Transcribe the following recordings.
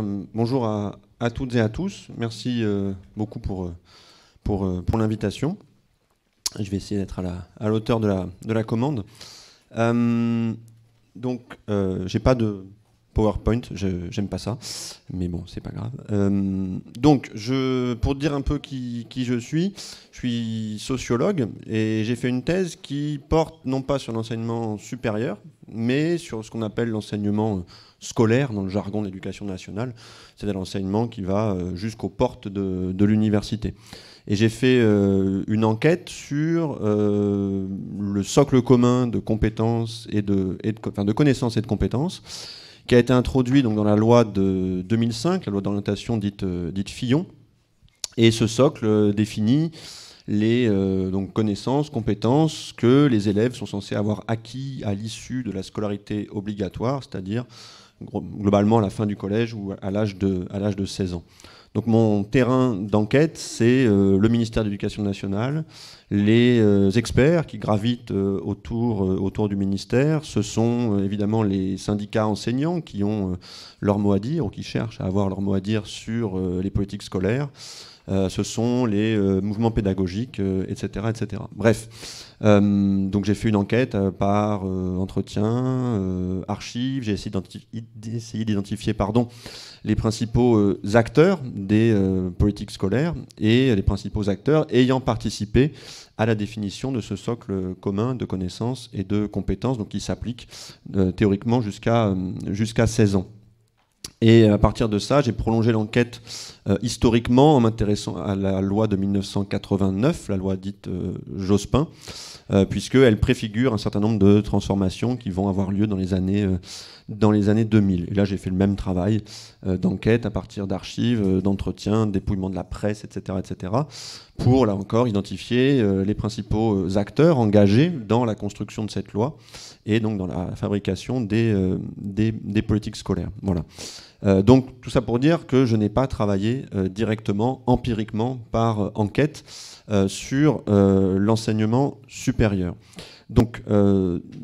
bonjour à, toutes et à tous. Merci euh, beaucoup pour, euh, pour, euh, pour l'invitation. Je vais essayer d'être à l'auteur la, à de, la, de la commande. donc, j'ai pas de PowerPoint, j'aime pas ça, mais bon, c'est pas grave. Euh, donc, je, pour dire un peu qui, je suis, je suis sociologue et j'ai fait une thèse qui porte non pas sur l'enseignement supérieur, mais sur ce qu'on appelle l'enseignement euh, scolaire dans le jargon de l'éducation nationale, c'est-à-dire l'enseignement qui va euh, jusqu'aux portes de, l'université. Et j'ai fait une enquête sur le socle commun de compétences et de, enfin, de connaissances et de compétences qui a été introduit donc, dans la loi de 2005, la loi d'orientation dite, euh, dite Fillon. Et ce socle euh, définit les euh, donc connaissances, compétences que les élèves sont censés avoir acquis à l'issue de la scolarité obligatoire, c'est-à-dire globalement à la fin du collège ou à l'âge de, à l'âge de 16 ans. Donc mon terrain d'enquête, c'est euh, le ministère de l'Éducation nationale, les euh, experts qui gravitent euh, autour, autour du ministère, ce sont évidemment les syndicats enseignants qui ont leur mot à dire ou qui cherchent à avoir leur mot à dire sur les politiques scolaires. Euh, ce sont les euh, mouvements pédagogiques, etc., euh, etc. Bref, donc j'ai fait une enquête par entretien, archives, j'ai essayé d'identifier pardon, les principaux acteurs des politiques scolaires et les principaux acteurs ayant participé à la définition de ce socle commun de connaissances et de compétences, donc qui s'applique théoriquement jusqu'à jusqu'à 16 ans. Et à partir de ça, j'ai prolongé l'enquête euh, historiquement en m'intéressant à la loi de 1989, la loi dite euh, Jospin, euh, puisqu'elle préfigure un certain nombre de transformations qui vont avoir lieu dans les années, dans les années 2000. Et là, j'ai fait le même travail d'enquête à partir d'archives, d'entretiens, dépouillement de la presse, etc., etc., pour, là encore, identifier les principaux acteurs engagés dans la construction de cette loi et donc dans la fabrication des, euh, des, politiques scolaires. Voilà. Euh, donc tout ça pour dire que je n'ai pas travaillé euh, directement, empiriquement, par enquête sur l'enseignement supérieur. Donc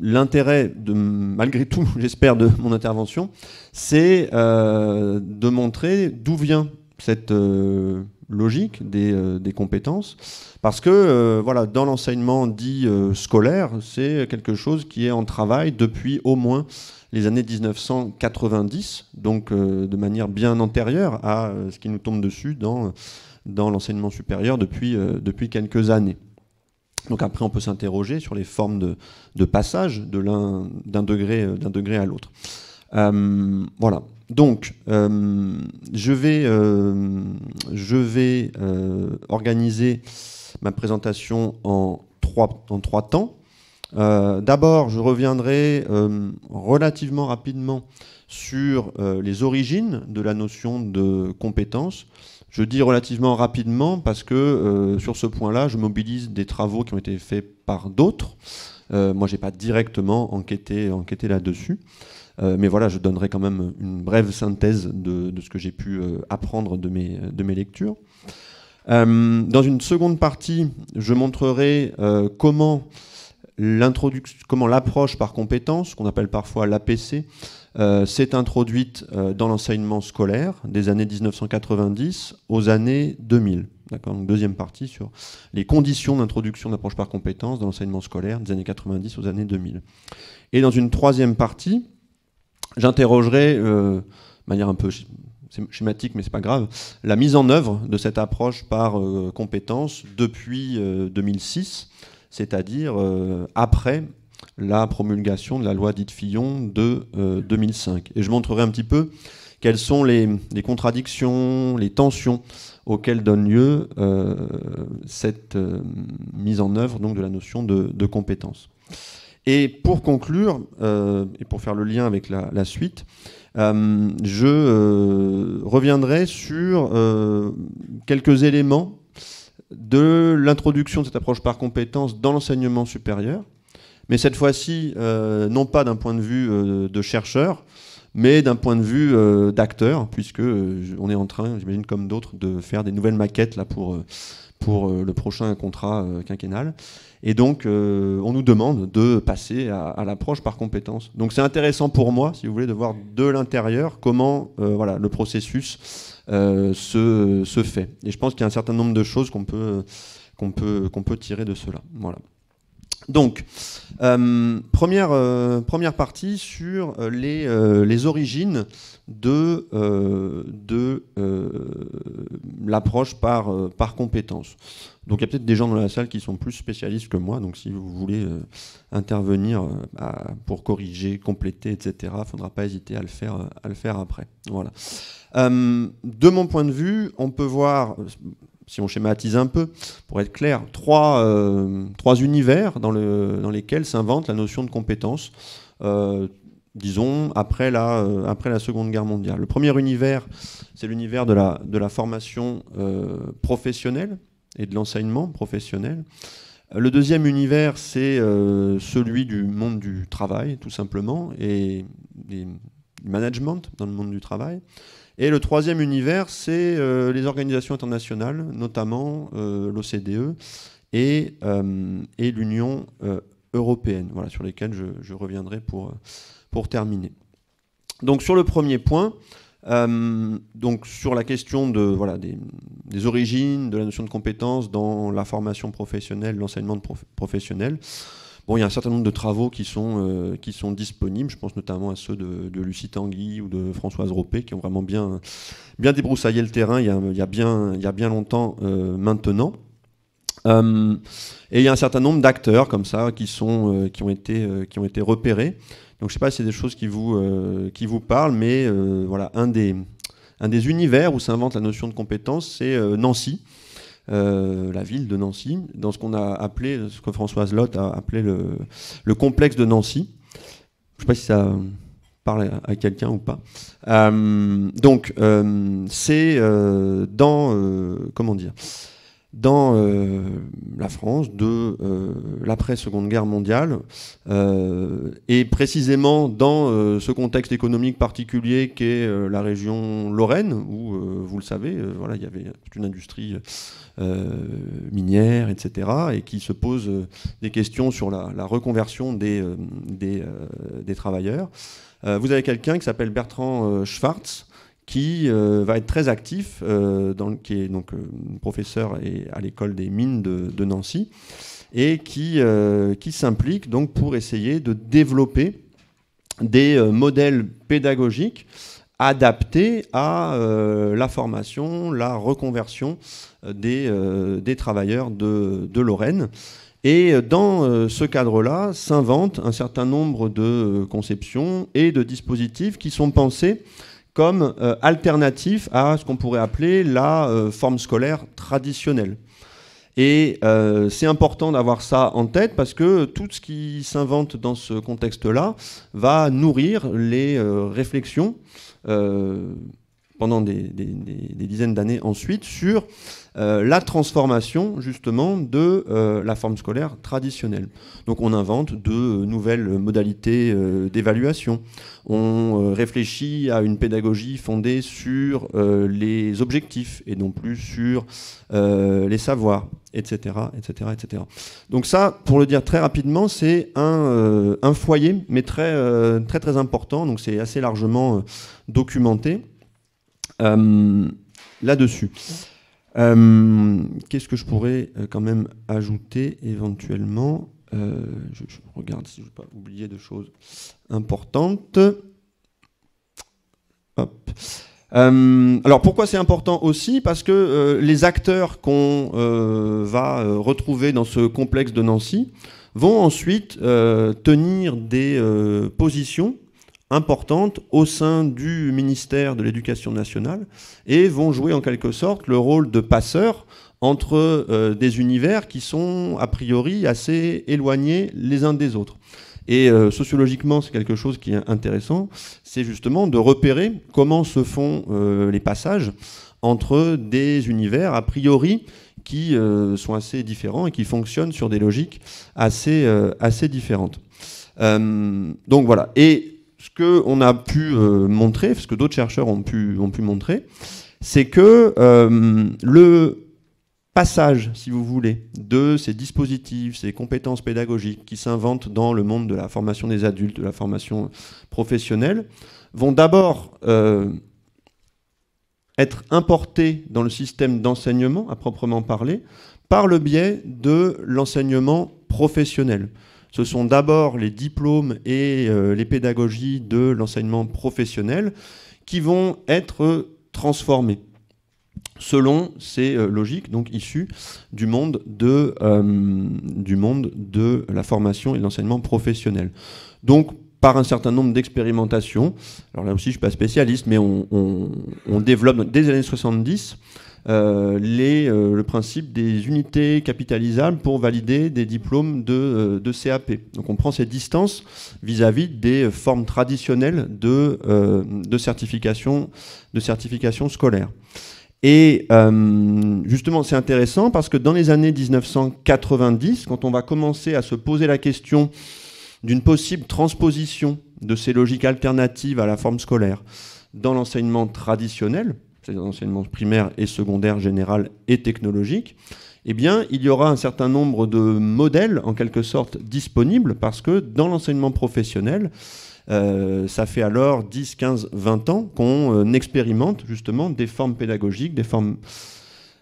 l'intérêt, malgré tout, j'espère, de mon intervention, c'est de montrer d'où vient cette logique euh, des, compétences, parce que euh, voilà, dans l'enseignement dit euh, scolaire, c'est quelque chose qui est en travail depuis au moins les années 1990, donc de manière bien antérieure à ce qui nous tombe dessus dans, dans l'enseignement supérieur depuis, depuis quelques années. Donc après, on peut s'interroger sur les formes de, passage de d'un degré, d'un degré à l'autre. voilà. Donc, euh, je vais, euh, euh, organiser ma présentation en trois, temps. D'abord, je reviendrai relativement rapidement sur les origines de la notion de compétence. Je dis relativement rapidement parce que sur ce point-là, je mobilise des travaux qui ont été faits par d'autres. moi, je n'ai pas directement enquêté là-dessus. Euh, mais voilà, je donnerai quand même une brève synthèse de, ce que j'ai pu euh, apprendre de mes, lectures. Euh, dans une seconde partie, je montrerai comment comment l'approche par compétence, qu'on appelle parfois l'APC, s'est introduite dans l'enseignement scolaire des années 1990 aux années 2000. Donc, deuxième partie sur les conditions d'introduction d'approche par compétence dans l'enseignement scolaire des années 90 aux années 2000. Et dans une troisième partie, j'interrogerai euh, de manière un peu schématique, mais c'est pas grave, la mise en œuvre de cette approche par euh, compétence depuis 2006, euh, c'est-à-dire après la promulgation de la loi dite Fillon de 2005. Et je montrerai un petit peu quelles sont les, contradictions, les tensions auxquelles donne lieu cette mise en œuvre donc, de la notion de, de compétence. Et pour conclure, euh, et pour faire le lien avec la, suite, euh, je euh, reviendrai sur quelques éléments de l'introduction de cette approche par compétence dans l'enseignement supérieur, mais cette fois-ci, non pas d'un point de vue de chercheur, mais d'un point de vue d'acteur, puisque on est en train, j'imagine comme d'autres, de faire des nouvelles maquettes là, pour, pour le prochain contrat quinquennal. Et donc, euh, on nous demande de passer à, l'approche par compétence. Donc, c'est intéressant pour moi, si vous voulez, de voir de l'intérieur comment euh, voilà, le processus euh, se, fait. Et je pense qu'il y a un certain nombre de choses qu'on peut, qu'on peut, qu'on peut tirer de cela. Voilà. Donc, première, première partie sur les, les origines de, de l'approche par, par compétence. Donc il y a peut-être des gens dans la salle qui sont plus spécialistes que moi, donc si vous voulez euh, intervenir euh, pour corriger, compléter, etc., il ne faudra pas hésiter à le faire, euh, à le faire après. Voilà. de mon point de vue, on peut voir, si on schématise un peu, pour être clair, trois, trois univers dans, le, dans lesquels s'invente la notion de compétence disons, après la, après la Seconde Guerre mondiale. Le premier univers, c'est l'univers de la, de la formation professionnelle, et de l'enseignement professionnel. Euh, le deuxième univers, c'est euh, celui du monde du travail, tout simplement, et du management dans le monde du travail. Et le troisième univers, c'est euh, les organisations internationales, notamment l'OCDE et, l'Union européenne, voilà, sur lesquelles je, je reviendrai pour, pour terminer. Donc sur le premier point, euh, donc sur la question de, voilà, des, origines, de la notion de compétence dans la formation professionnelle, l'enseignement professionnel, bon, il y a un certain nombre de travaux qui sont, euh, qui sont disponibles, je pense notamment à ceux de, Lucie Tanguy ou de Françoise Ropé, qui ont vraiment bien, bien débroussaillé le terrain il y a, bien, il y a bien longtemps euh, maintenant. et il y a un certain nombre d'acteurs comme ça qui, sont, qui, ont été, qui ont été repérés. Donc je sais pas si c'est des choses qui vous, euh, qui vous parlent, mais euh, voilà, un des, un des univers où s'invente la notion de compétence, c'est euh, Nancy. la ville de Nancy, dans ce qu'on a appelé, ce que Françoise Lotte a appelé le, complexe de Nancy. Je ne sais pas si ça parle à quelqu'un ou pas. donc, c'est dans, comment dire, dans euh, la France de euh, l'après-Seconde Guerre mondiale, euh, et précisément dans ce contexte économique particulier qu'est la région Lorraine, où, vous le savez, il y avait toute une industrie minière, etc., et qui se pose des questions sur la, reconversion des, des travailleurs. vous avez quelqu'un qui s'appelle Bertrand Schwartz, qui euh, va être très actif, euh, dans, qui est donc euh, professeur à l'école des mines de, Nancy, et qui, qui s'implique donc pour essayer de développer des modèles pédagogiques adaptés à la formation, la reconversion des, travailleurs de, de Lorraine. Et dans ce cadre-là, s'inventent un certain nombre de conceptions et de dispositifs qui sont pensés comme euh, alternatif à ce qu'on pourrait appeler la euh, forme scolaire traditionnelle. Et euh, c'est important d'avoir ça en tête parce que tout ce qui s'invente dans ce contexte-là va nourrir les réflexions pendant des, dizaines d'années ensuite sur euh, la transformation justement de euh, la forme scolaire traditionnelle. Donc on invente de nouvelles modalités euh, d'évaluation. On réfléchit à une pédagogie fondée sur les objectifs et non plus sur les savoirs, etc., etc., etc. Donc ça, pour le dire très rapidement, c'est un, un, foyer, mais très, très, très important. Donc c'est assez largement documenté. Euh, là-dessus. Euh, qu'est-ce que je pourrais euh, quand même ajouter éventuellement je, regarde si je pas oublier de choses importantes. Hop. alors pourquoi c'est important aussi Parce que les acteurs qu'on va retrouver dans ce complexe de Nancy vont ensuite tenir des positions importantes au sein du ministère de l'Éducation nationale et vont jouer en quelque sorte le rôle de passeurs entre euh, des univers qui sont a priori assez éloignés les uns des autres. Et euh, sociologiquement, c'est quelque chose qui est intéressant, c'est justement de repérer comment se font euh, les passages entre des univers a priori qui sont assez différents et qui fonctionnent sur des logiques assez, assez différentes. donc voilà. Et ce a pu euh, montrer, ce que d'autres chercheurs ont pu, montrer, c'est que euh, le passage, si vous voulez, de ces dispositifs, ces compétences pédagogiques qui s'inventent dans le monde de la formation des adultes, de la formation professionnelle, vont d'abord euh, être importés dans le système d'enseignement, à proprement parler, par le biais de l'enseignement professionnel ce sont d'abord les diplômes et euh, les pédagogies de l'enseignement professionnel qui vont être transformés selon ces euh, logiques donc issues du monde de, euh, du monde de la formation et de l'enseignement professionnel. Donc par un certain nombre d'expérimentations, alors là aussi je ne suis pas spécialiste, mais on développe dès les années 70 euh, euh, le principe des unités capitalisables pour valider des diplômes de, euh, CAP. Donc on prend cette distance vis-à-vis des formes traditionnelles de, certification, de certification scolaire. Et justement, c'est intéressant parce que dans les années 1990, quand on va commencer à se poser la question d'une possible transposition de ces logiques alternatives à la forme scolaire dans l'enseignement traditionnel, c'est-à-dire primaire et secondaire général et technologique, eh bien, il y aura un certain nombre de modèles, en quelque sorte, disponibles, parce que dans l'enseignement professionnel, euh, ça fait alors 10, 15, 20 ans qu'on euh, expérimente justement des formes pédagogiques, des formes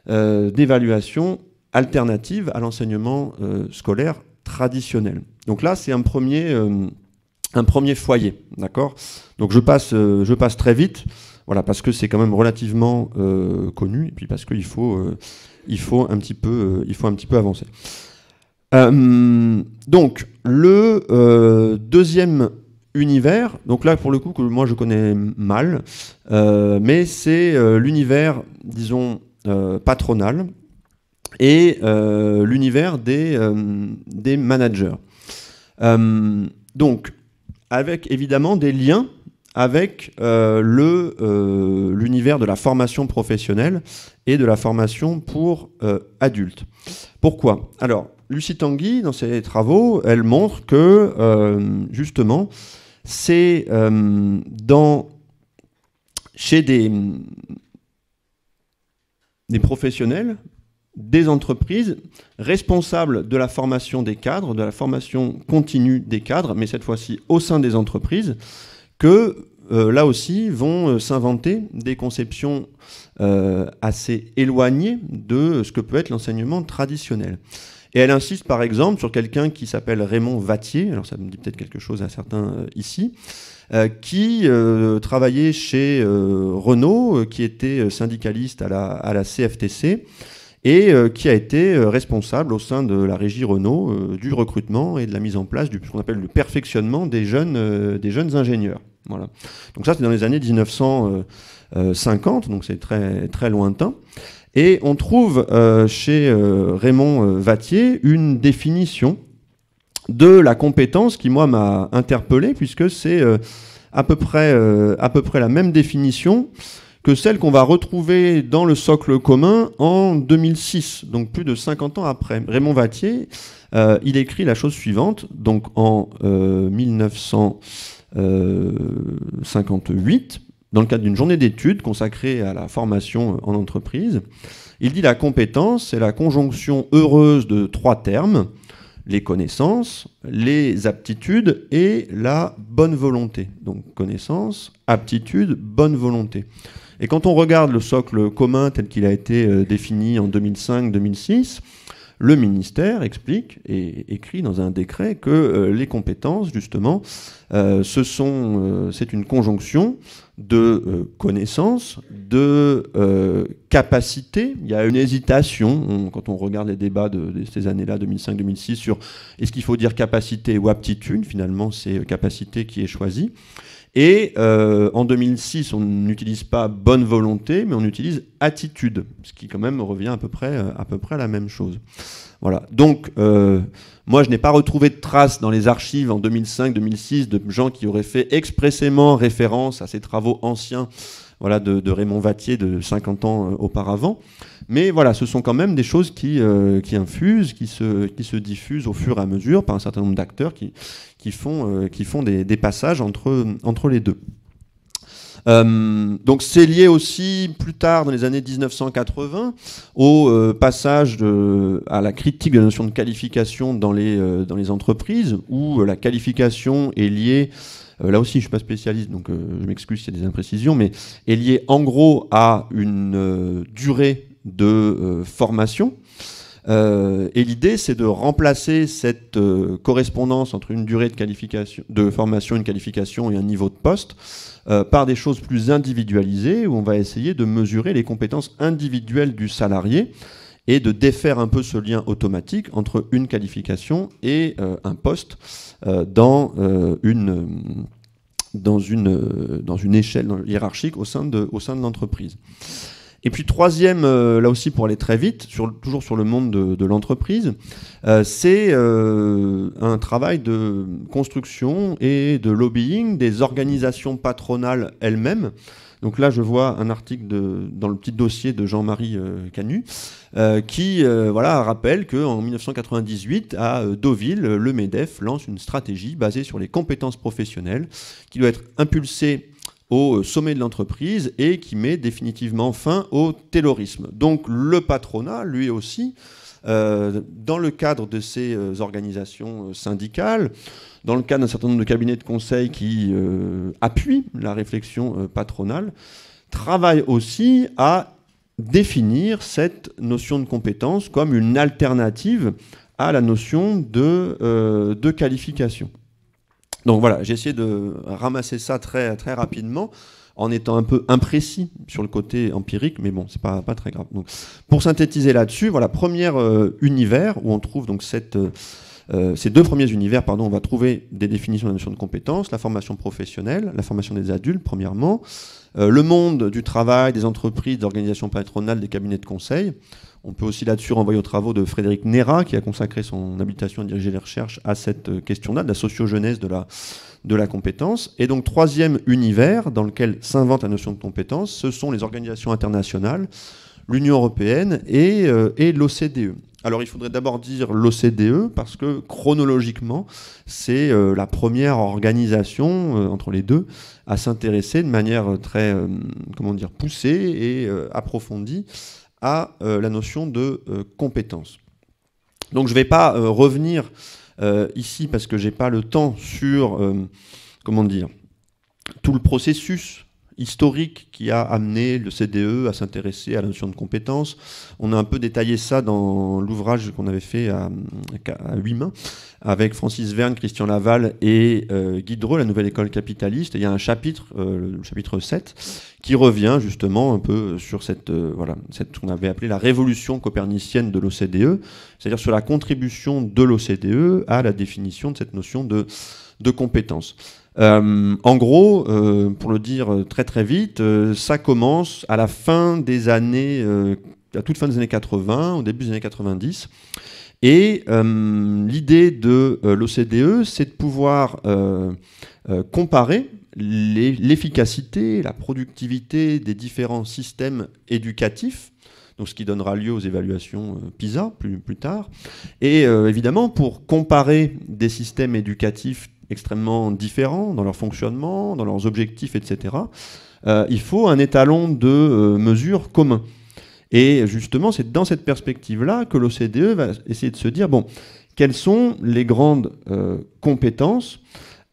euh, d'évaluation alternatives à l'enseignement scolaire traditionnel. Donc là, c'est un premier, un premier foyer, d'accord Donc je passe, je passe très vite. Voilà, parce que c'est quand même relativement euh, connu, et puis parce qu'il faut, euh, il faut, un petit peu, euh, faut un petit peu avancer. donc, le deuxième univers, donc là pour le coup que moi je connais mal, mais c'est l'univers, disons, patronal et l'univers des, des managers. donc, avec évidemment des liens avec euh, euh, l'univers de la formation professionnelle et de la formation pour euh, adultes. Pourquoi Alors, Lucie Tanguy, dans ses travaux, elle montre que, justement, c'est dans chez des, des professionnels, des entreprises responsables de la formation des cadres, de la formation continue des cadres, mais cette fois-ci au sein des entreprises, que euh, là aussi vont euh, s'inventer des conceptions euh, assez éloignées de ce que peut être l'enseignement traditionnel. Et elle insiste par exemple sur quelqu'un qui s'appelle Raymond Vattier, alors ça me dit peut-être quelque chose à certains ici, qui travaillait chez Renault, qui était syndicaliste à la, à la CFTC et euh, qui a été euh, responsable au sein de la régie Renault euh, du recrutement et de la mise en place du ce qu'on appelle le perfectionnement des jeunes, des jeunes ingénieurs. Voilà. Donc ça, c'est dans les années 1950, donc c'est très, très lointain. Et on trouve chez Raymond Vatier une définition de la compétence qui, moi, m'a interpellé, puisque c'est à, peu près, à peu près la même définition que celle qu'on va retrouver dans le socle commun en 2006, donc plus de 50 ans après. Raymond Vattier, euh, il écrit la chose suivante, donc en 1958, euh, euh, dans le cadre d'une journée d'études consacrée à la formation en entreprise. Il dit la compétence, c'est la conjonction heureuse de trois termes, les connaissances, les aptitudes et la bonne volonté. Donc connaissances, aptitudes, bonne volonté. Et quand on regarde le socle commun tel qu'il a été euh, défini en 2005-2006, le ministère explique et écrit dans un décret que euh, les compétences, justement, euh, ce sont, c'est une conjonction de connaissances, de capacités. Il y a une hésitation quand on regarde les débats de, de ces années-là, 2005-2006, sur est-ce qu'il faut dire capacité ou aptitude. Finalement, c'est capacité qui est choisie. Et euh, en 2006, on n'utilise pas bonne volonté, mais on utilise attitude, ce qui quand même revient à peu près, euh, à, peu près la même chose. Voilà. Donc, euh, moi, je n'ai pas retrouvé de traces dans les archives en 2005-2006 de gens qui auraient fait expressément référence à ces travaux anciens voilà, de, Raymond Vattier de 50 ans euh, auparavant. Mais voilà, ce sont quand même des choses qui, euh, qui infusent, qui se, qui se diffusent au fur et à mesure par un certain nombre d'acteurs qui, qui font, euh, qui font des, passages entre, entre les deux. donc c'est lié aussi plus tard dans les années 1980 au passage à la critique de la notion de qualification dans dans les entreprises où la qualification est liée euh, là aussi je ne suis pas spécialiste, donc euh, je m'excuse s'il y a des imprécisions, mais est lié en gros à une euh, durée de formation. et l'idée, c'est de remplacer cette correspondance entre une durée de, qualification, de formation, une qualification et un niveau de poste par des choses plus individualisées où on va essayer de mesurer les compétences individuelles du salarié et de défaire un peu ce lien automatique entre une qualification et euh, un poste euh, dans, euh, une, dans, une, dans une échelle hiérarchique au sein de, au sein de l'entreprise. Et puis troisième, là aussi pour aller très vite, toujours sur le monde de l'entreprise, c'est un travail de construction et de lobbying des organisations patronales elles-mêmes donc là, je vois un article dans le petit dossier de Jean-Marie euh, Canu euh, qui euh, voilà, rappelle qu'en 1998, à Deauville, le MEDEF lance une stratégie basée sur les compétences professionnelles qui doit être impulsée au sommet de l'entreprise et qui met définitivement fin au terrorisme. Donc le patronat, lui aussi, euh, dans le cadre de ces euh, organisations euh, syndicales, dans le cadre d'un certain nombre de cabinets de conseil qui appuient la réflexion patronale, travaillent aussi à définir cette notion de compétence comme une alternative à la notion de, qualification. Donc voilà, j'ai essayé de ramasser ça très, très rapidement en étant un peu imprécis sur le côté empirique, mais bon, c'est pas, pas très grave. pour synthétiser là-dessus, voilà, premier euh, univers où on trouve donc euh, euh, ces deux premiers univers, pardon, on va trouver des définitions de la notion de compétence, la formation professionnelle, la formation des adultes, premièrement, le monde du travail, des entreprises, des organisations patronales, des cabinets de conseil. On peut aussi là-dessus renvoyer aux travaux de Frédéric Nera, qui a consacré son habitation à diriger les recherches à cette question-là, de la socio de la de la compétence. Et donc, troisième univers dans lequel s'invente la notion de compétence, ce sont les organisations internationales, l'Union européenne et, euh, l'OCDE. Alors il faudrait d'abord dire l'OCDE parce que chronologiquement, c'est euh, la première organisation euh, entre les deux à s'intéresser de manière très comment dire poussée et approfondie à la notion de compétence. Donc je ne vais pas revenir euh, ici parce que j'ai pas le temps sur euh, comment dire tout le processus historique qui a amené le CDE à s'intéresser à la notion de compétence. On a un peu détaillé ça dans l'ouvrage qu'on avait fait à, huit mains avec Francis Verne, Christian Laval et euh, Guy Dreux, la nouvelle école capitaliste. il y a un chapitre, euh, le chapitre 7, qui revient justement un peu sur cette, euh, voilà, cette qu'on avait appelé la révolution copernicienne de l'OCDE, c'est-à-dire sur la contribution de l'OCDE à la définition de cette notion de, de compétence. Euh, en gros, euh, pour le dire très très vite, euh, ça commence à la fin des années, à toute fin des années 80, au début des années 90. Et l'idée de l'OCDE, c'est de pouvoir comparer l'efficacité, la productivité des différents systèmes éducatifs donc ce qui donnera lieu aux évaluations PISA plus, plus tard. Et évidemment, pour comparer des systèmes éducatifs extrêmement différents dans leur fonctionnement, dans leurs objectifs, etc., euh, il faut un étalon de euh, mesures mesure commun. Et justement, c'est dans cette perspective-là que l'OCDE va essayer de se dire, bon, quelles sont les grandes euh, compétences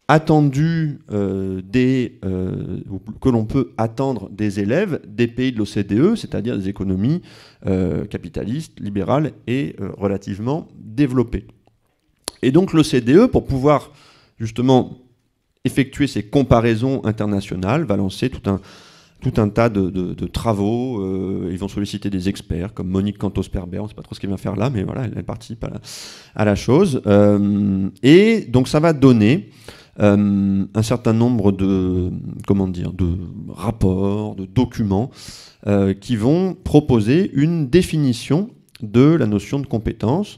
attendues des, que l'on peut attendre des élèves des pays de l'OCDE, c'est-à-dire des économies capitalistes, libérales et relativement développées. Et donc l'OCDE, pour pouvoir justement effectuer ces comparaisons internationales va lancer tout un, tout un tas de, travaux. Euh, ils vont solliciter des experts comme Monique Cantos-Perber, on ne sait pas trop ce qu'elle vient faire là, mais voilà, elle, participe à la, chose. Euh, et donc ça va donner euh, un certain nombre de, comment dire, de rapports, de documents qui vont proposer une définition de la notion de compétence.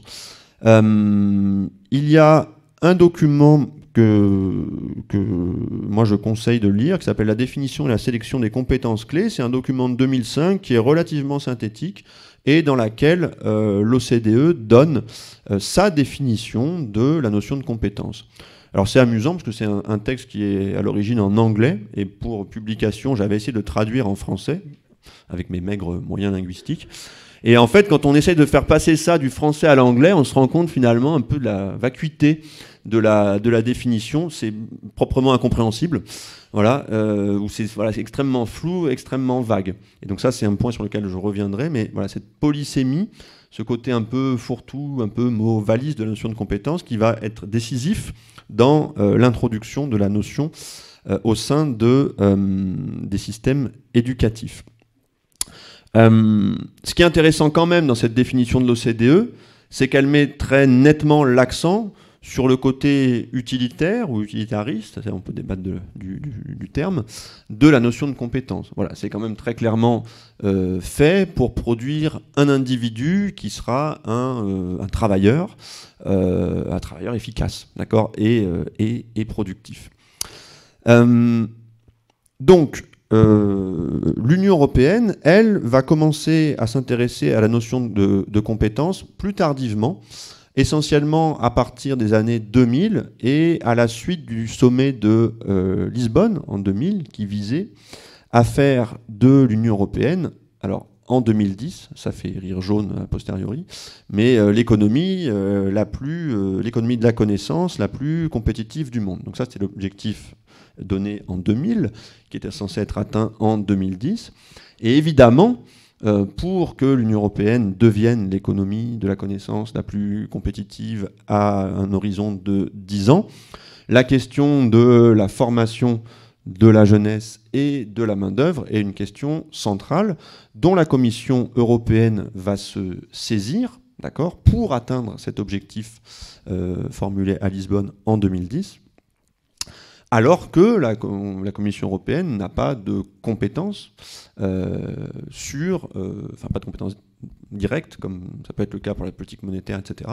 il y a un document que, que moi je conseille de lire, qui s'appelle La définition et la sélection des compétences clés. C'est un document de 2005 qui est relativement synthétique et dans laquelle euh, l'OCDE donne euh, sa définition de la notion de compétence. Alors c'est amusant parce que c'est un, un texte qui est à l'origine en anglais et pour publication j'avais essayé de le traduire en français avec mes maigres moyens linguistiques. Et en fait, quand on essaye de faire passer ça du français à l'anglais, on se rend compte finalement un peu de la vacuité de la, définition. C'est proprement incompréhensible, euh, voilà, c'est extrêmement flou, extrêmement vague. Et donc ça, c'est un point sur lequel je reviendrai, mais voilà, cette polysémie, ce côté un peu fourre-tout, un peu mot valise de la notion de compétence, qui va être décisif dans euh, l'introduction de la notion euh, au sein de, des systèmes éducatifs. ce qui est intéressant quand même dans cette définition de l'OCDE, c'est qu'elle met très nettement l'accent sur le côté utilitaire ou utilitariste, on peut débattre du, terme, de la notion de compétence. Voilà, c'est quand même très clairement euh, fait pour produire un individu qui sera un, euh, travailleur, euh, un travailleur efficace, d'accord, et, et, productif. donc, l'Union européenne, elle, va commencer à s'intéresser à la notion de compétence plus tardivement, essentiellement à partir des années 2000 et à la suite du sommet de euh, Lisbonne en 2000 qui visait à faire de l'Union européenne, alors en 2010, ça fait rire jaune a posteriori, mais euh, l'économie euh, la plus, l'économie de la connaissance la plus compétitive du monde. Donc ça, c'était l'objectif donné en 2000, qui était censé être atteint en 2010. Et évidemment, euh, pour que l'Union européenne devienne l'économie de la connaissance la plus compétitive à un horizon de 10 ans. La question de la formation de la jeunesse et de la main-d'œuvre est une question centrale dont la Commission européenne va se saisir d'accord, pour atteindre cet objectif euh, formulé à Lisbonne en 2010 alors que la, Commission européenne n'a pas de compétences euh, sur, euh, enfin pas de compétences directes, comme ça peut être le cas pour la politique monétaire, etc.,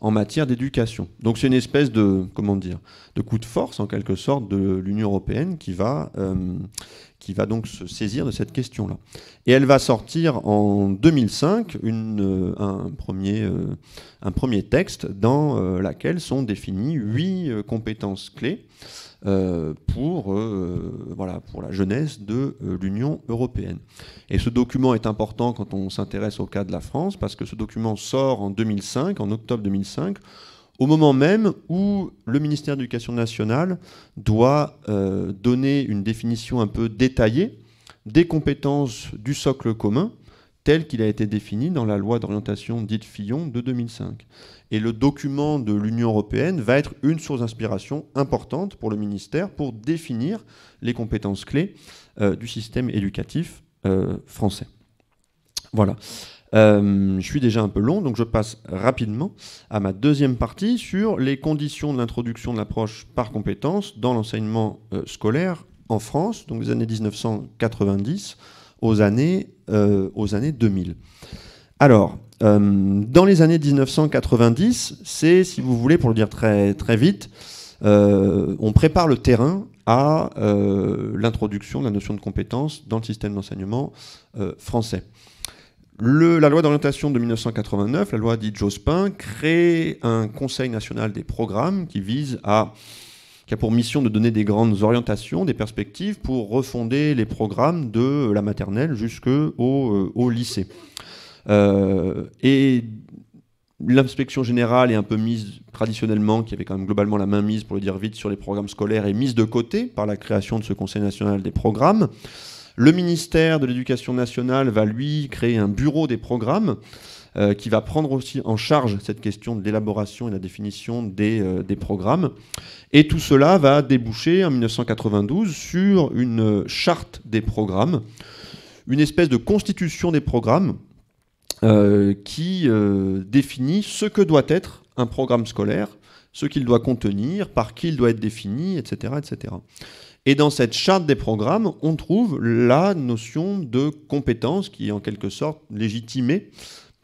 en matière d'éducation. Donc c'est une espèce de, comment dire, de coup de force en quelque sorte de l'Union européenne qui va, euh, qui va donc se saisir de cette question-là. Et elle va sortir en 2005 euh, un, premier, euh, un, premier, texte dans euh, lequel sont définies huit compétences clés pour, voilà, pour la jeunesse de l'Union européenne. Et ce document est important quand on s'intéresse au cas de la France, parce que ce document sort en 2005, en octobre 2005, au moment même où le ministère de l'Éducation nationale doit euh, donner une définition un peu détaillée des compétences du socle commun tel qu'il a été défini dans la loi d'orientation dite Fillon de 2005. Et le document de l'Union européenne va être une source d'inspiration importante pour le ministère pour définir les compétences clés euh, du système éducatif euh, français. Voilà. Euh, je suis déjà un peu long, donc je passe rapidement à ma deuxième partie sur les conditions de l'introduction de l'approche par compétence dans l'enseignement euh, scolaire en France, donc des années 1990 aux années, euh, aux années 2000. Alors, dans les années 1990, c'est, si vous voulez, pour le dire très, très vite, on prépare le terrain à l'introduction de la notion de compétence dans le système d'enseignement français la loi d'orientation de 1989, la loi dite Jospin, crée un Conseil national des programmes qui vise à qui a pour mission de donner des grandes orientations, des perspectives pour refonder les programmes de la maternelle jusqu'au euh, au lycée. Euh, et l'inspection générale est un peu mise traditionnellement, qui avait quand même globalement la main mise, pour le dire vite, sur les programmes scolaires, est mise de côté par la création de ce Conseil national des programmes. Le ministère de l'Éducation nationale va, lui, créer un bureau des programmes euh, qui va prendre aussi en charge cette question de l'élaboration et la définition des, euh, programmes. Et tout cela va déboucher en 1992 sur une charte des programmes, une espèce de constitution des programmes euh, qui définit ce que doit être un programme scolaire, ce qu'il doit contenir, par qui il doit être défini, etc. etc. Et dans cette charte des programmes, on trouve la notion de compétence qui est en quelque sorte légitimée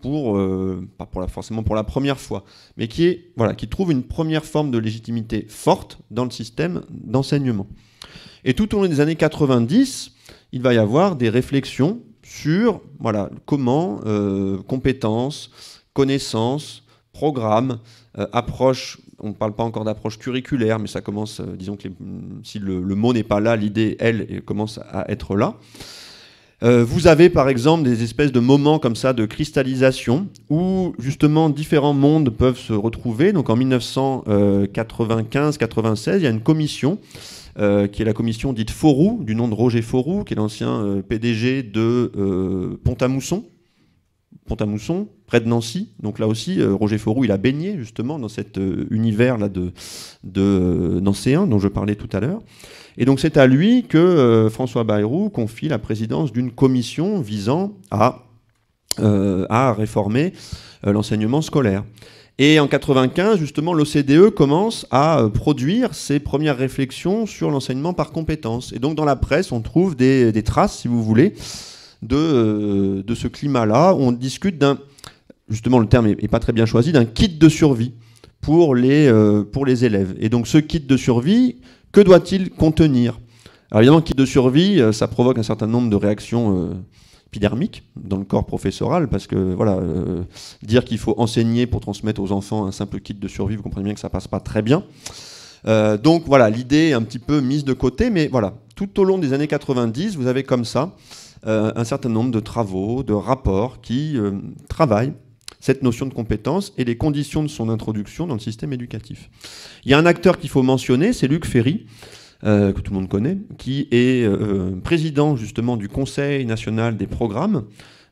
pour, euh, pas forcément pour la première fois, mais qui, voilà, qui trouve une première forme de légitimité forte dans le système d'enseignement. Et tout au long des années 90, il va y avoir des réflexions sur voilà, comment euh, compétences, connaissances, programmes, euh, approche, on ne parle pas encore d'approche curriculaire, mais ça commence, euh, disons que mm, si le, mot n'est pas là, l'idée, elle, commence à être là. Euh, vous avez par exemple des espèces de moments comme ça de cristallisation où justement différents mondes peuvent se retrouver. Donc en 1995-96, il y a une commission qui est la commission dite Forou, du nom de Roger Forou, qui est l'ancien PDG de Pont-à-Mousson, Pont-à-Mousson, près de Nancy. Donc là aussi, euh, Roger Forou, il a baigné justement dans cet euh, univers là de, de euh, dont je parlais tout à l'heure. Et donc c'est à lui que François Bayrou confie la présidence d'une commission visant à, à réformer l'enseignement scolaire. Et en 95, justement, l'OCDE commence à produire ses premières réflexions sur l'enseignement par compétences. Et donc dans la presse, on trouve des traces, si vous voulez, de, euh, de ce climat-là. On discute d'un, justement le terme n'est pas très bien choisi, d'un kit de survie pour les, euh, pour les élèves. Et donc ce kit de survie, que doit-il contenir Alors évidemment, kit de survie, euh, ça provoque un certain nombre de réactions. épidermiques dans le corps professoral, parce que voilà, dire qu'il faut enseigner pour transmettre aux enfants un simple kit de survie, vous comprenez bien que ça passe pas très bien. donc voilà, l'idée est un petit peu mise de côté, mais voilà, tout au long des années 90, vous avez comme ça euh, un certain nombre de travaux, de rapports qui euh, travaillent cette notion de compétence et les conditions de son introduction dans le système éducatif. Il y a un acteur qu'il faut mentionner, c'est Luc Ferry, euh, que tout le monde connaît, qui est président justement du Conseil national des programmes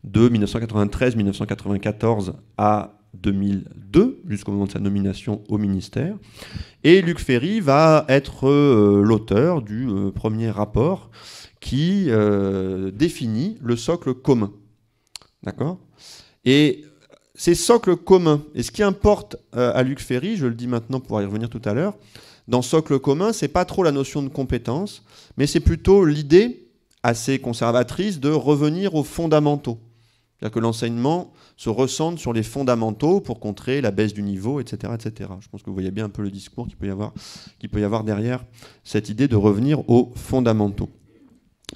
de 1993-1994 à 2002, jusqu'au moment de sa nomination au ministère. Et Luc Ferry va être l'auteur du premier rapport qui euh, définit le socle commun. D'accord Et ces socles communs, et ce qui importe euh, à Luc Ferry, je le dis maintenant pour y revenir tout à l'heure, dans socle commun, c'est pas trop la notion de compétence, mais c'est plutôt l'idée assez conservatrice de revenir aux fondamentaux. C'est-à-dire que l'enseignement se ressente sur les fondamentaux pour contrer la baisse du niveau, etc., etc. Je pense que vous voyez bien un peu le discours peut, y qu'il peut y avoir derrière cette idée de revenir aux fondamentaux.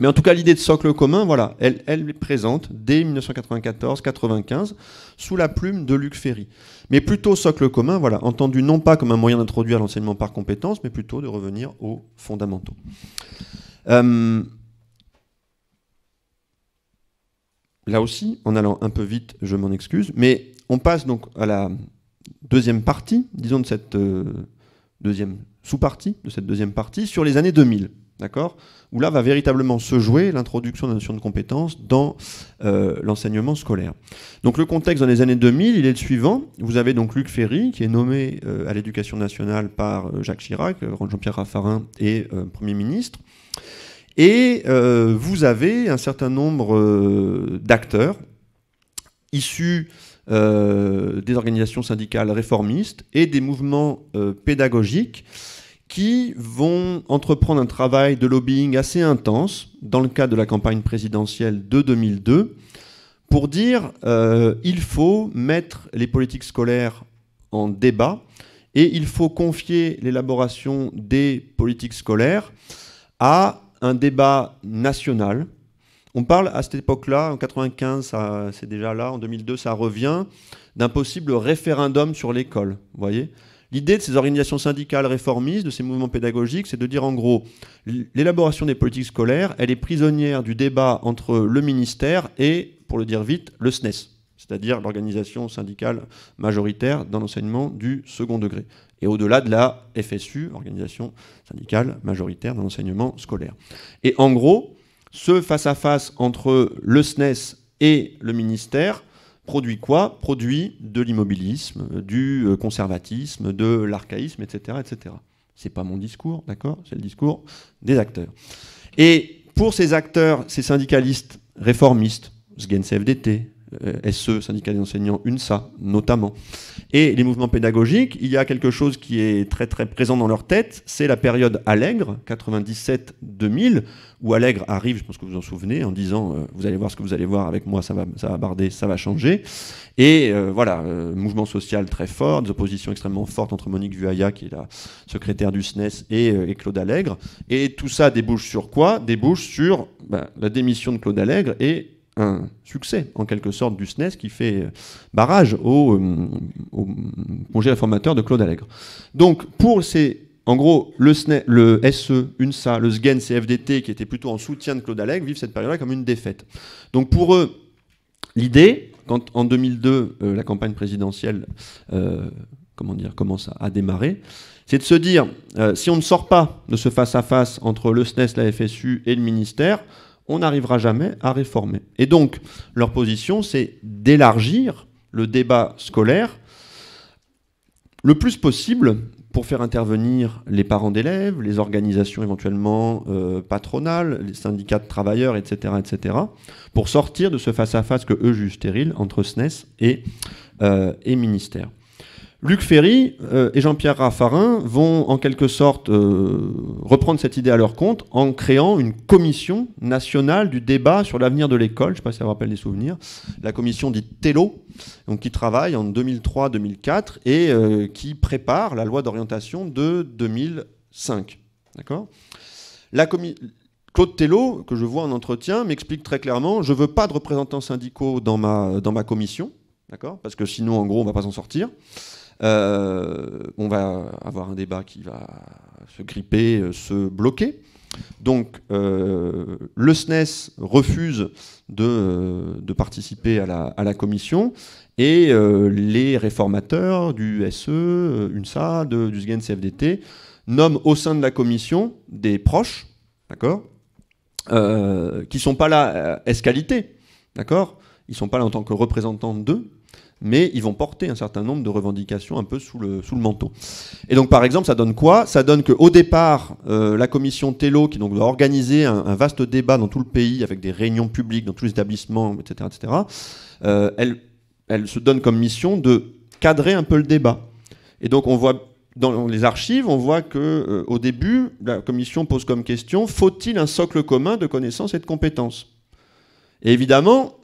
Mais en tout cas, l'idée de socle commun, voilà, elle, est présente dès 1994-95 sous la plume de Luc Ferry. Mais plutôt socle commun, voilà, entendu non pas comme un moyen d'introduire l'enseignement par compétence, mais plutôt de revenir aux fondamentaux. Euh, là aussi, en allant un peu vite, je m'en excuse, mais on passe donc à la deuxième partie, disons de cette euh, deuxième sous-partie, de cette deuxième partie, sur les années 2000 d'accord Où là va véritablement se jouer l'introduction de la notion de compétence dans euh, l'enseignement scolaire. Donc le contexte dans les années 2000, il est le suivant. Vous avez donc Luc Ferry, qui est nommé euh, à l'éducation nationale par euh, Jacques Chirac, Jean-Pierre Raffarin est Premier ministre. Et vous avez un certain nombre d'acteurs issus des organisations syndicales réformistes et des mouvements pédagogiques qui vont entreprendre un travail de lobbying assez intense dans le cadre de la campagne présidentielle de 2002 pour dire euh, il faut mettre les politiques scolaires en débat et il faut confier l'élaboration des politiques scolaires à un débat national. On parle à cette époque-là, en 1995, c'est déjà là, en 2002, ça revient d'un possible référendum sur l'école, voyez. L'idée de ces organisations syndicales réformistes, de ces mouvements pédagogiques, c'est de dire en gros, l'élaboration des politiques scolaires, elle est prisonnière du débat entre le ministère et, pour le dire vite, le SNES, e c'est-à-dire l'organisation syndicale majoritaire dans l'enseignement du second degré, et au-delà de la FSU, organisation syndicale majoritaire dans l'enseignement scolaire. Et en gros, ce face-à-face entre le SNES e et le ministère, produit quoi Produit de l'immobilisme, euh, du euh, conservatisme, de l'archaïsme, etc. etc. C'est pas mon discours, d'accord C'est le discours des acteurs. Et pour ces acteurs, ces syndicalistes réformistes, SGEN CFDT, euh, SE, syndicat des enseignants, UNSA notamment. Et les mouvements pédagogiques, il y a quelque chose qui est très très présent dans leur tête, c'est la période Allègre, 97-2000, où Allègre arrive, je pense que vous vous en souvenez, en disant euh, vous allez voir ce que vous allez voir avec moi, ça va, ça va barder, ça va changer. Et euh, voilà, mouvement social très fort, des oppositions extrêmement fortes entre Monique Vuaya, qui est la secrétaire du SNES, e et, Claude Allègre. Et tout ça débouche sur quoi Débouche sur bah, la démission de Claude Allègre et un succès en quelque sorte du SNES e qui fait euh, barrage au, euh, congé informateur réformateur de Claude Allègre. Donc pour ces en gros, le, Snes, e le SE, UNSA, le SGEN, CFDT, qui étaient plutôt en soutien de Claude Allègre, vivent cette période-là comme une défaite. Donc pour eux, l'idée, quand en 2002, euh, la campagne présidentielle comment dire, commence à, démarrer, c'est de se dire, si on ne sort pas de ce face à -face entre le SNES, e la FSU et le ministère, on n'arrivera jamais à réformer. Et donc, leur position, c'est d'élargir le débat scolaire le plus possible pour faire intervenir les parents d'élèves, les organisations éventuellement euh, patronales, les syndicats de travailleurs, etc., etc., pour sortir de ce face-à-face que eux jugent stérile entre SNES e et, euh, et ministère. Luc Ferry euh, et Jean-Pierre Raffarin vont en quelque sorte euh, reprendre cette idée à leur compte en créant une commission nationale du débat sur l'avenir de l'école. Je ne sais pas si ça vous rappelle des souvenirs. La commission dite TELO, donc qui travaille en 2003-2004 et euh, qui prépare la loi d'orientation de 2005. D'accord Claude Tello, que je vois en entretien, m'explique très clairement je ne veux pas de représentants syndicaux dans ma, dans ma commission, d'accord Parce que sinon, en gros, on ne va pas s'en sortir. Euh, on va avoir un débat qui va se gripper, euh, se bloquer. Donc euh, le SNES e refuse de, participer à la, commission et les réformateurs du SE, UNSA, de, du SGEN CFDT nomment au sein de la commission des proches, d'accord, qui sont pas là qualité d'accord, ils sont pas là en tant que représentants d'eux, mais ils vont porter un certain nombre de revendications un peu sous le, sous manteau. Et donc, par exemple, ça donne quoi Ça donne qu'au départ, euh, la commission TELO, qui donc doit organiser un, vaste débat dans tout le pays, avec des réunions publiques dans tous les établissements, etc., etc. Euh, elle, se donne comme mission de cadrer un peu le débat. Et donc, on voit dans les archives, on voit que euh, au début, la commission pose comme question faut-il un socle commun de connaissances et de compétences Et évidemment,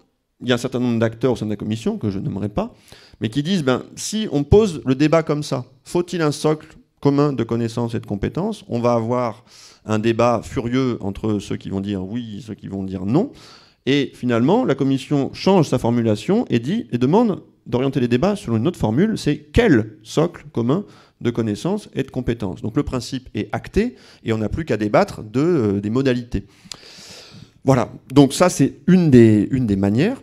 il y a un certain nombre d'acteurs au sein de la commission, que je n'aimerais pas, mais qui disent, ben, si on pose le débat comme ça, faut-il un socle commun de connaissances et de compétences On va avoir un débat furieux entre ceux qui vont dire oui et ceux qui vont dire non. Et finalement, la commission change sa formulation et, dit, et demande d'orienter les débats selon une autre formule, c'est quel socle commun de connaissances et de compétences. Donc le principe est acté et on n'a plus qu'à débattre de, euh, des modalités. Voilà, donc ça c'est une des, une des manières.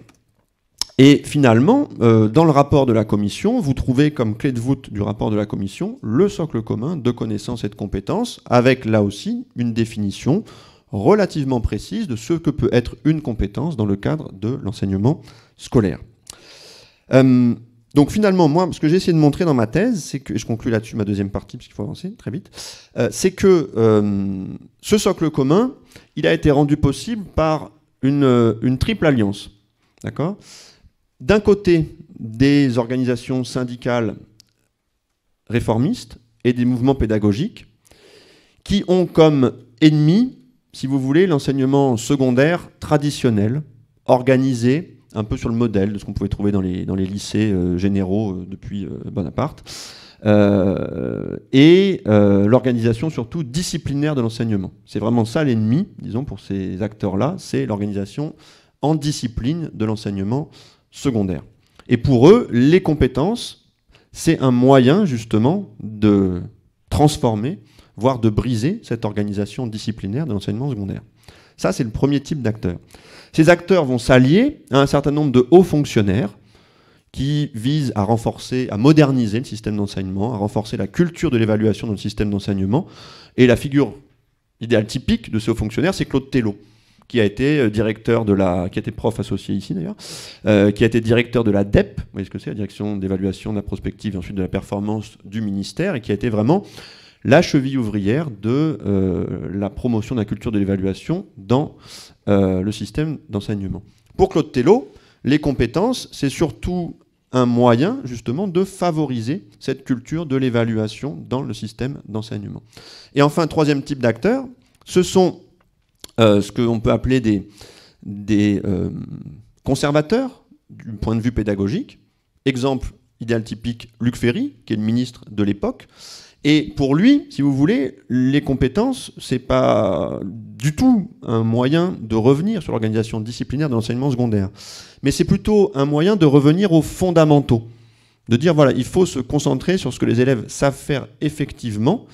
Et finalement, euh, dans le rapport de la commission, vous trouvez comme clé de voûte du rapport de la commission le socle commun de connaissances et de compétences, avec là aussi une définition relativement précise de ce que peut être une compétence dans le cadre de l'enseignement scolaire. Euh, donc finalement, moi, ce que j'ai essayé de montrer dans ma thèse, c'est que, et je conclue là-dessus ma deuxième partie, parce qu'il faut avancer très vite, euh, c'est que ce socle commun, il a été rendu possible par une, une triple alliance. D'accord d'un côté des organisations syndicales réformistes et des mouvements pédagogiques qui ont comme ennemi, si vous voulez, l'enseignement secondaire traditionnel, organisé, un peu sur le modèle de ce qu'on pouvait trouver dans les, dans les lycées euh, généraux euh, depuis euh, Bonaparte, et l'organisation surtout disciplinaire de l'enseignement. C'est vraiment ça l'ennemi, disons, pour ces acteurs-là, c'est l'organisation en discipline de l'enseignement secondaire. Et pour eux, les compétences, c'est un moyen justement de transformer, voire de briser cette organisation disciplinaire de l'enseignement secondaire. Ça, c'est le premier type d'acteurs. Ces acteurs vont s'allier à un certain nombre de hauts fonctionnaires qui visent à renforcer, à moderniser le système d'enseignement, à renforcer la culture de l'évaluation dans le système d'enseignement. Et la figure idéale typique de ce hauts fonctionnaires, c'est Claude Tello qui a été euh, directeur de la, qui a été prof associé ici d'ailleurs, euh, qui a été directeur de la DEP, vous voyez ce que c'est, la direction d'évaluation de la prospective et ensuite de la performance du ministère, et qui a été vraiment la cheville ouvrière de euh, la promotion de la culture de l'évaluation dans le système d'enseignement. Pour Claude Tello, les compétences, c'est surtout un moyen justement de favoriser cette culture de l'évaluation dans le système d'enseignement. Et enfin, troisième type d'acteur, ce sont euh, ce qu'on peut appeler des, euh, conservateurs du point de vue pédagogique. Exemple idéal typique, Luc Ferry, qui est le ministre de l'époque. Et pour lui, si vous voulez, les compétences, ce n'est pas du tout un moyen de revenir sur l'organisation disciplinaire de l'enseignement secondaire, mais c'est plutôt un moyen de revenir aux fondamentaux, de dire voilà, il faut se concentrer sur ce que les élèves savent faire effectivement,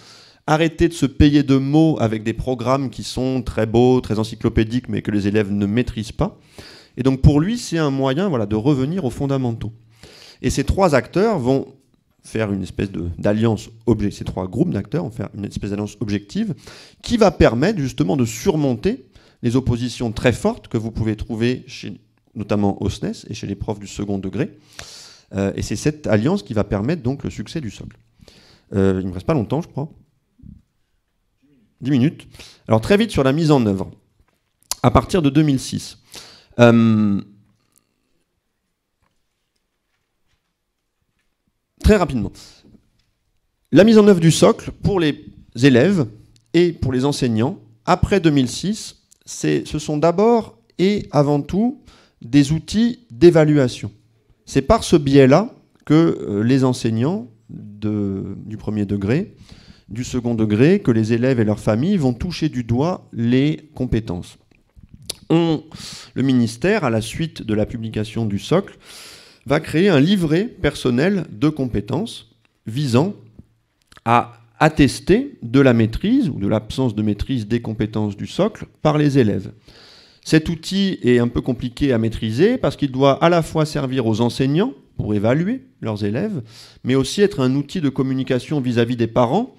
Arrêter de se payer de mots avec des programmes qui sont très beaux, très encyclopédiques, mais que les élèves ne maîtrisent pas. Et donc pour lui, c'est un moyen voilà, de revenir aux fondamentaux. Et ces trois acteurs vont faire une espèce d'alliance, ces trois groupes d'acteurs vont faire une espèce d'alliance objective qui va permettre justement de surmonter les oppositions très fortes que vous pouvez trouver chez, notamment au SNES e et chez les profs du second degré. Euh, et c'est cette alliance qui va permettre donc le succès du socle. Euh, il ne me reste pas longtemps, je crois. 10 minutes. Alors très vite sur la mise en œuvre. À partir de 2006. Euh, très rapidement. La mise en œuvre du socle pour les élèves et pour les enseignants après 2006, ce sont d'abord et avant tout des outils d'évaluation. C'est par ce biais-là que euh, les enseignants de, du premier degré du second degré que les élèves et leurs familles vont toucher du doigt les compétences. le ministère, à la suite de la publication du socle, va créer un livret personnel de compétences visant à attester de la maîtrise ou de l'absence de maîtrise des compétences du socle par les élèves. Cet outil est un peu compliqué à maîtriser parce qu'il doit à la fois servir aux enseignants pour évaluer leurs élèves, mais aussi être un outil de communication vis à -vis des parents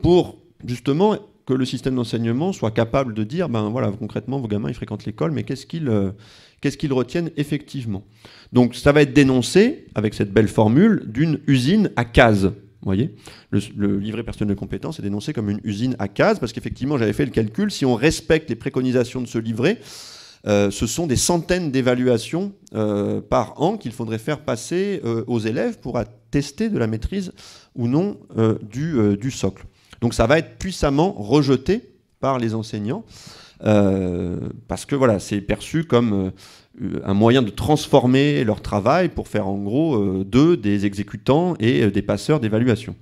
pour justement que le système d'enseignement soit capable de dire, ben voilà, concrètement, vos gamins, ils fréquentent l'école, mais qu'est-ce qu'ils euh, qu'est-ce qu'ils retiennent effectivement Donc ça va être dénoncé, avec cette belle formule, d'une usine à cases. voyez le, livret personnel de compétences est dénoncé comme une usine à cases, parce qu'effectivement, j'avais fait le calcul, si on respecte les préconisations de ce livret, euh, ce sont des centaines d'évaluations euh, par an qu'il faudrait faire passer aux élèves pour attester de la maîtrise ou non du socle. Donc ça va être puissamment rejeté par les enseignants, euh, parce que voilà, c'est perçu comme euh, un moyen de transformer leur travail pour faire en gros euh, d'eux des exécutants et des passeurs d'évaluation.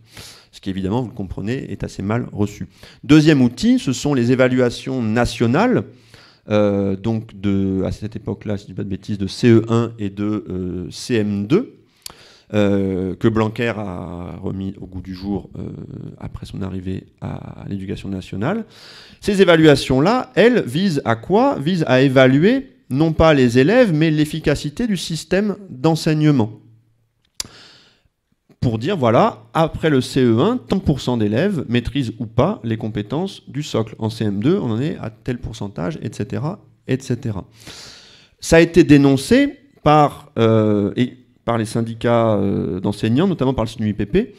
Ce qui évidemment, vous le comprenez, est assez mal reçu. Deuxième outil, ce sont les évaluations nationales. donc de, à cette époque-là, si je ne dis pas de bêtises, de CE1 et de CM2. Euh, que Blanquer a remis au goût du jour euh, après son arrivée à, l'éducation nationale. Ces évaluations-là, elles visent à quoi Visent à évaluer non pas les élèves, mais l'efficacité du système d'enseignement. Pour dire, voilà, après le CE1, tant pourcent d'élèves maîtrisent ou pas les compétences du socle. En CM2, on en est à tel pourcentage, etc. etc. Ça a été dénoncé par, euh, et par les syndicats euh, d'enseignants, notamment par le SNUIPP,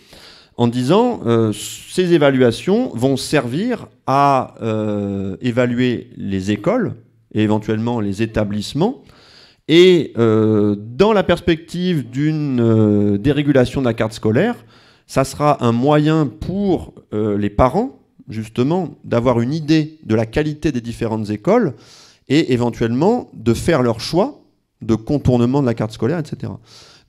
en disant euh, ces évaluations vont servir à euh, évaluer les écoles et éventuellement les établissements. Et dans la perspective d'une dérégulation de la carte scolaire, ça sera un moyen pour les parents, justement, d'avoir une idée de la qualité des différentes écoles et éventuellement de faire leur choix de contournement de la carte scolaire, etc.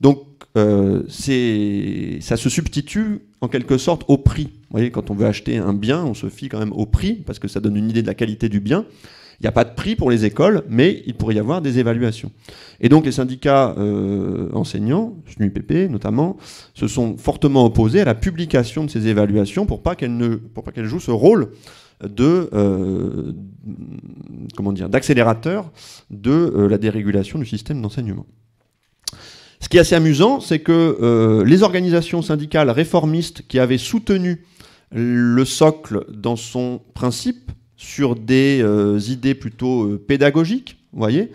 Donc euh, ça se substitue en quelque sorte au prix. Vous voyez, quand on veut acheter un bien, on se fie quand même au prix, parce que ça donne une idée de la qualité du bien. Il n'y a pas de prix pour les écoles, mais il pourrait y avoir des évaluations. Et donc les syndicats euh, enseignants, SNUIPP notamment, se sont fortement opposés à la publication de ces évaluations pour pas qu'elles ne, pas qu'elles jouent ce rôle de euh, comment dire d'accélérateur de la dérégulation du système d'enseignement. Ce qui est assez amusant, c'est que euh, les organisations syndicales réformistes qui avaient soutenu le socle dans son principe sur des euh, idées plutôt euh, pédagogiques, pédagogiques, voyez,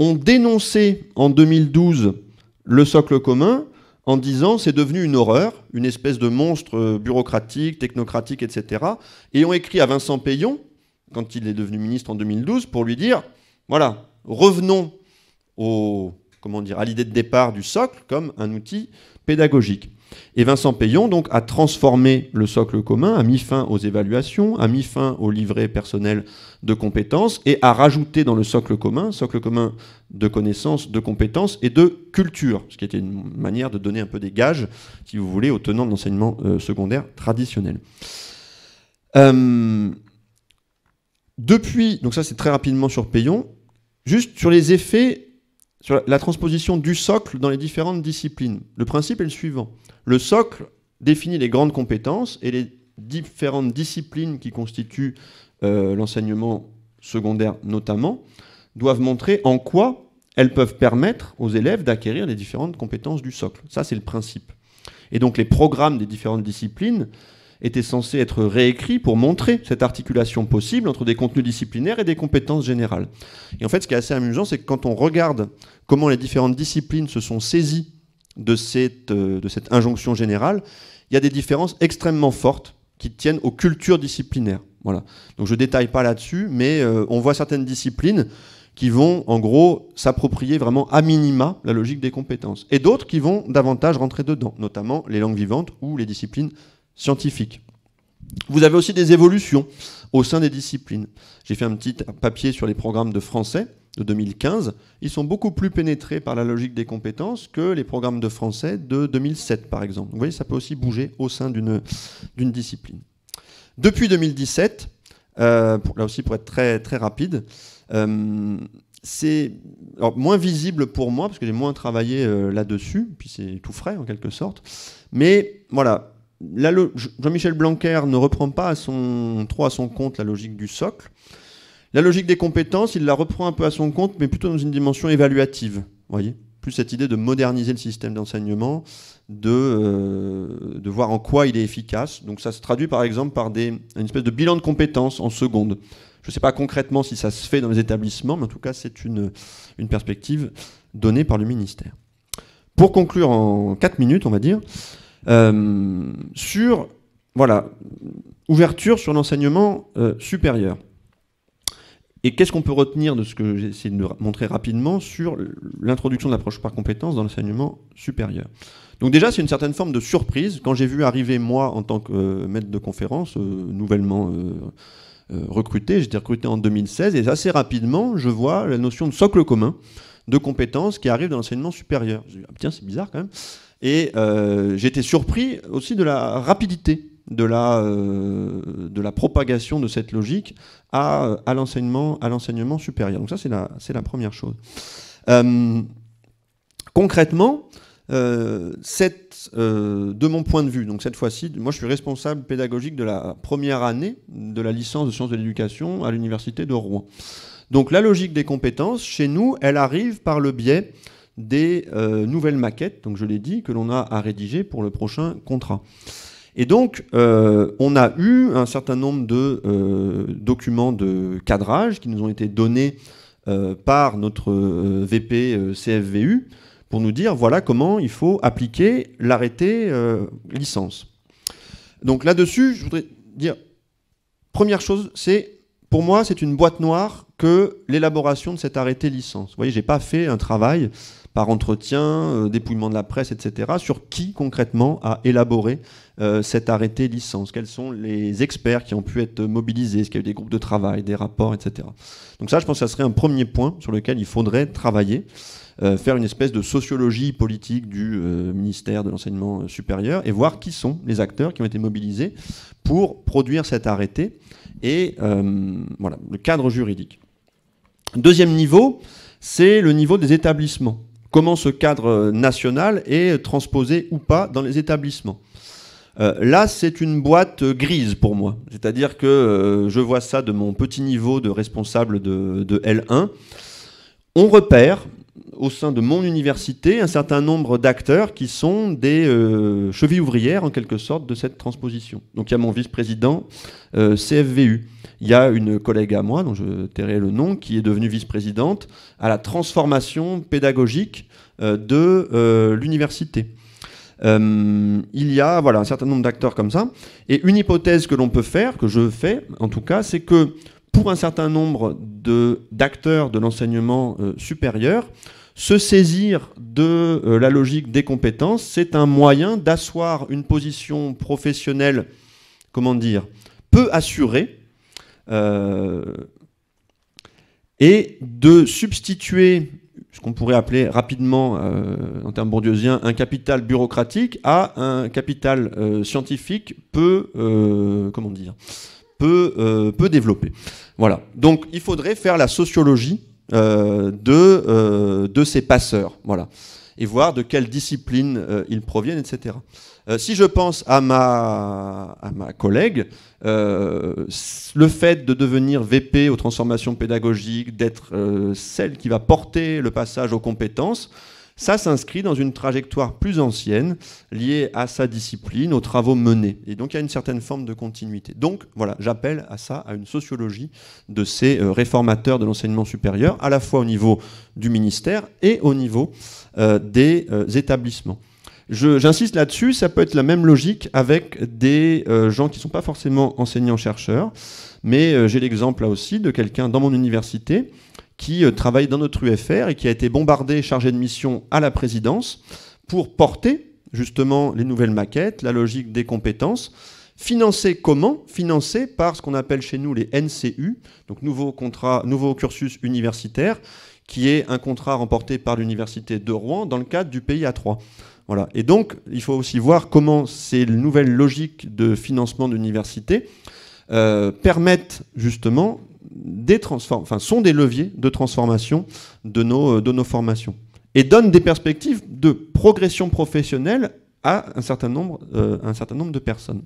ont dénoncé en 2012 le socle commun en disant c'est devenu une horreur, une espèce de monstre bureaucratique, technocratique, etc. Et ont écrit à Vincent Payon, quand il est devenu ministre en 2012, pour lui dire, voilà, revenons au comment dire, à l'idée de départ du socle comme un outil pédagogique. Et Vincent Payon donc a transformé le socle commun, a mis fin aux évaluations, a mis fin au livret personnel de compétences et a rajouté dans le socle commun, socle commun de connaissances, de compétences et de culture, ce qui était une manière de donner un peu des gages, si vous voulez, aux tenants de l'enseignement euh, secondaire traditionnel. Euh, depuis, donc ça c'est très rapidement sur Payon, juste sur les effets sur la, transposition du socle dans les différentes disciplines. Le principe est le suivant. Le socle définit les grandes compétences et les différentes disciplines qui constituent euh, l'enseignement secondaire notamment doivent montrer en quoi elles peuvent permettre aux élèves d'acquérir les différentes compétences du socle. Ça, c'est le principe. Et donc les programmes des différentes disciplines était censé être réécrit pour montrer cette articulation possible entre des contenus disciplinaires et des compétences générales. Et en fait, ce qui est assez amusant, c'est que quand on regarde comment les différentes disciplines se sont saisies de cette, euh, injonction générale, il y a des différences extrêmement fortes qui tiennent aux cultures disciplinaires. Voilà. Donc je ne détaille pas là-dessus, mais euh, on voit certaines disciplines qui vont en gros s'approprier vraiment à minima la logique des compétences, et d'autres qui vont davantage rentrer dedans, notamment les langues vivantes ou les disciplines scientifique. Vous avez aussi des évolutions au sein des disciplines. J'ai fait un petit papier sur les programmes de français de 2015. Ils sont beaucoup plus pénétrés par la logique des compétences que les programmes de français de 2007, par exemple. Vous voyez, ça peut aussi bouger au sein d'une discipline. Depuis 2017, euh, là aussi pour être très, très rapide, euh, c'est moins visible pour moi, parce que j'ai moins travaillé euh, là-dessus, puis c'est tout frais en quelque sorte. Mais voilà, Jean-Michel Blanquer ne reprend pas à son, trop à son compte la logique du socle. La logique des compétences, il la reprend un peu à son compte, mais plutôt dans une dimension évaluative. voyez Plus cette idée de moderniser le système d'enseignement, de, euh, de voir en quoi il est efficace. Donc ça se traduit par exemple par des, une espèce de bilan de compétences en seconde. Je ne sais pas concrètement si ça se fait dans les établissements, mais en tout cas, c'est une, une perspective donnée par le ministère. Pour conclure en 4 minutes, on va dire, euh, sur, voilà, ouverture sur l'enseignement euh, supérieur. Et qu'est-ce qu'on peut retenir de ce que j'ai de montrer rapidement sur l'introduction de l'approche par compétence dans l'enseignement supérieur Donc déjà, c'est une certaine forme de surprise. Quand j'ai vu arriver, moi, en tant que euh, maître de conférence, nouvellement recruté. recruté, j'étais recruté en 2016, et assez rapidement, je vois la notion de socle commun de compétences qui arrive dans l'enseignement supérieur. Ah, tiens, c'est bizarre quand même. Et euh, j'étais surpris aussi de la rapidité de la, euh, de la propagation de cette logique à, à l'enseignement supérieur. Donc ça, c'est la, la première chose. Euh, concrètement, de mon point de vue, donc cette fois-ci, moi je suis responsable pédagogique de la première année de la licence de sciences de l'éducation à l'université de Rouen. Donc la logique des compétences, chez nous, elle arrive par le biais des euh, nouvelles maquettes, donc je l'ai dit, que l'on a à rédiger pour le prochain contrat. Et donc, euh, on a eu un certain nombre de euh, documents de cadrage qui nous ont été donnés par notre VP CFVU pour nous dire voilà comment il faut appliquer l'arrêté licence. Donc là-dessus, je voudrais dire, première chose, c'est pour moi, c'est une boîte noire que l'élaboration de cet arrêté licence. Vous voyez, je n'ai pas fait un travail par entretien, euh, dépouillement de la presse, etc., sur qui concrètement a élaboré euh, cet arrêté licence, quels sont les experts qui ont pu être mobilisés, est-ce qu'il y a eu des groupes de travail, des rapports, etc. Donc ça, je pense que ça serait un premier point sur lequel il faudrait travailler, euh, faire une espèce de sociologie politique du ministère de l'enseignement supérieur et voir qui sont les acteurs qui ont été mobilisés pour produire cet arrêté et voilà, le cadre juridique. Deuxième niveau, c'est le niveau des établissements comment ce cadre national est transposé ou pas dans les établissements. Euh, là, c'est une boîte grise pour moi. C'est-à-dire que euh, je vois ça de mon petit niveau de responsable de, de L1. On repère au sein de mon université un certain nombre d'acteurs qui sont des euh, chevilles ouvrières en quelque sorte de cette transposition. Donc il y a mon vice-président euh, CFVU, il y a une collègue à moi dont je tairai le nom qui est devenue vice-présidente à la transformation pédagogique euh, de l'université. il y a voilà, un certain nombre d'acteurs comme ça. Et une hypothèse que l'on peut faire, que je fais en tout cas, c'est que pour un certain nombre d'acteurs de, l'enseignement euh, supérieur, se saisir de euh, la logique des compétences, c'est un moyen d'asseoir une position professionnelle, comment dire, peu assurée, euh, et de substituer ce qu'on pourrait appeler rapidement, en termes bourdieusiens, un capital bureaucratique à un capital scientifique peu, comment dire, peu euh, Voilà. Donc il faudrait faire la sociologie euh, de, euh, de ces passeurs. Voilà. Et voir de quelle discipline ils proviennent, etc. si je pense à ma, à ma collègue, le fait de devenir VP aux transformations pédagogiques, d'être celle qui va porter le passage aux compétences, ça s'inscrit dans une trajectoire plus ancienne liée à sa discipline, aux travaux menés. Et donc il y a une certaine forme de continuité. Donc voilà, j'appelle à ça, à une sociologie de ces euh, réformateurs de l'enseignement supérieur, à la fois au niveau du ministère et au niveau euh, des euh, établissements. J'insiste là-dessus, ça peut être la même logique avec des gens qui ne sont pas forcément enseignants-chercheurs, mais j'ai l'exemple là aussi de quelqu'un dans mon université qui euh, travaille dans notre UFR et qui a été bombardé, chargé de mission à la présidence pour porter justement les nouvelles maquettes, la logique des compétences. Financé comment Financé par ce qu'on appelle chez nous les NCU, donc nouveau, cursus universitaire, qui est un contrat remporté par l'Université de Rouen dans le cadre du pays 3 Voilà. Et donc, il faut aussi voir comment ces nouvelles logiques de financement d'université euh, permettent justement des enfin, sont des leviers de transformation de nos, euh, de nos formations et donnent des perspectives de progression professionnelle à un certain nombre, euh, un certain nombre de personnes.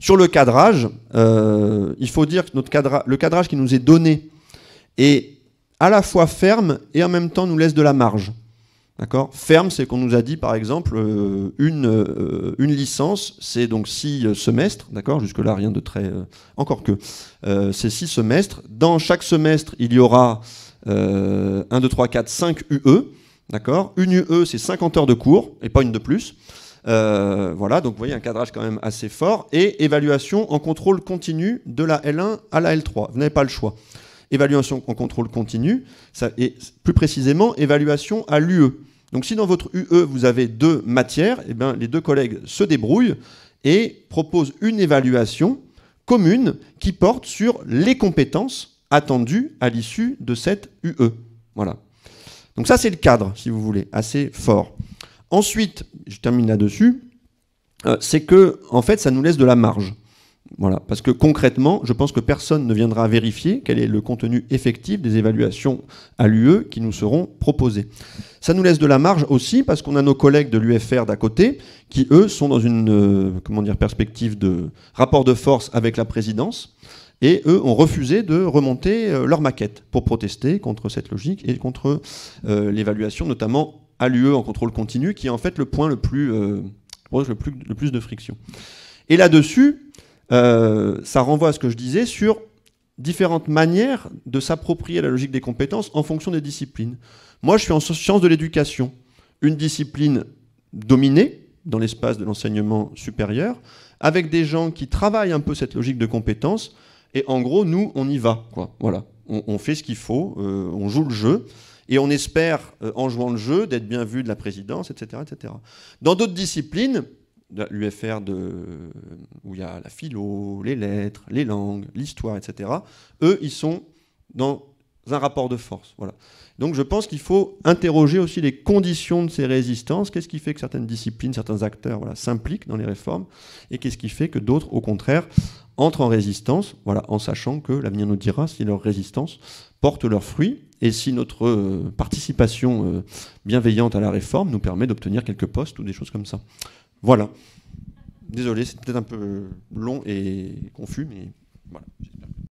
Sur le cadrage, euh, il faut dire que notre le cadrage qui nous est donné est à la fois ferme et en même temps nous laisse de la marge. D'accord Ferme, c'est qu'on nous a dit, par exemple, euh, euh, une, licence, c'est donc six euh, semestres, d'accord Jusque-là, rien de très... encore que. c'est six semestres. Dans chaque semestre, il y aura 1, 2, 3, 4, 5 UE, d'accord Une UE, c'est 50 heures de cours, et pas une de plus. voilà, donc vous voyez un cadrage quand même assez fort. Et évaluation en contrôle continu de la L1 à la L3. Vous n'avez pas le choix. Évaluation en contrôle continu, et plus précisément, évaluation à l'UE. Donc si dans votre UE, vous avez deux matières, eh bien, les deux collègues se débrouillent et proposent une évaluation commune qui porte sur les compétences attendues à l'issue de cette UE. Voilà. Donc ça, c'est le cadre, si vous voulez, assez fort. Ensuite, je termine là-dessus, euh, c'est que, en fait, ça nous laisse de la marge. Voilà, parce que concrètement, je pense que personne ne viendra vérifier quel est le contenu effectif des évaluations à l'UE qui nous seront proposées. Ça nous laisse de la marge aussi parce qu'on a nos collègues de l'UFR d'à côté qui, eux, sont dans une euh, comment dire, perspective de rapport de force avec la présidence et eux ont refusé de remonter euh, leur maquette pour protester contre cette logique et contre euh, l'évaluation, notamment à l'UE en contrôle continu, qui est en fait le point le plus, le plus, le plus de friction. Et là-dessus, euh, ça renvoie à ce que je disais sur différentes manières de s'approprier la logique des compétences en fonction des disciplines. Moi, je suis en sciences de l'éducation, une discipline dominée dans l'espace de l'enseignement supérieur, avec des gens qui travaillent un peu cette logique de compétences, et en gros, nous, on y va. Quoi. Voilà. On, fait ce qu'il faut, euh, on joue le jeu, et on espère, euh, en jouant le jeu, d'être bien vu de la présidence, etc. etc. Dans d'autres disciplines, l'UFR de, où il y a la philo, les lettres, les langues, l'histoire, etc., eux, ils sont dans un rapport de force. Voilà. Donc je pense qu'il faut interroger aussi les conditions de ces résistances. Qu'est-ce qui fait que certaines disciplines, certains acteurs s'impliquent dans les réformes et qu'est-ce qui fait que d'autres, au contraire, entrent en résistance, en sachant que l'avenir nous dira si leur résistance porte leurs fruits et si notre euh, participation euh, bienveillante à la réforme nous permet d'obtenir quelques postes ou des choses comme ça. Voilà. Désolé, c'est peut-être un peu long et confus, mais voilà, j'espère